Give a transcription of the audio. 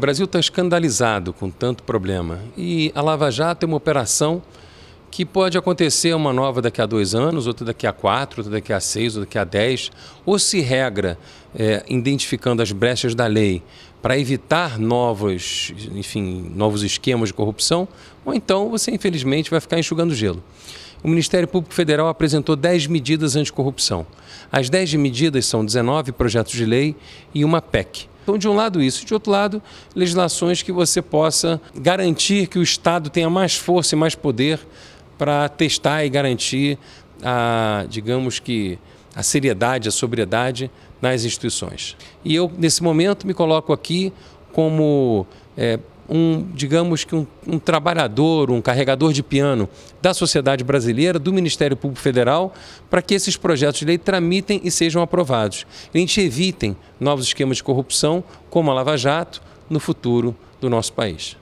O Brasil está escandalizado com tanto problema e a Lava Jato é uma operação que pode acontecer uma nova daqui a dois anos, outra daqui a quatro, outra daqui a seis, outra daqui a dez, ou se regra é, identificando as brechas da lei para evitar novos, enfim, novos esquemas de corrupção, ou então você infelizmente vai ficar enxugando gelo. O Ministério Público Federal apresentou 10 medidas anticorrupção. As 10 medidas são 19 projetos de lei e uma PEC. Então, de um lado isso, de outro lado, legislações que você possa garantir que o Estado tenha mais força e mais poder para testar e garantir a, digamos que, a seriedade, a sobriedade nas instituições. E eu, nesse momento, me coloco aqui como é, um, digamos que um, um trabalhador, um carregador de piano da sociedade brasileira, do Ministério Público Federal, para que esses projetos de lei tramitem e sejam aprovados. E a gente evitem novos esquemas de corrupção, como a Lava Jato, no futuro do nosso país.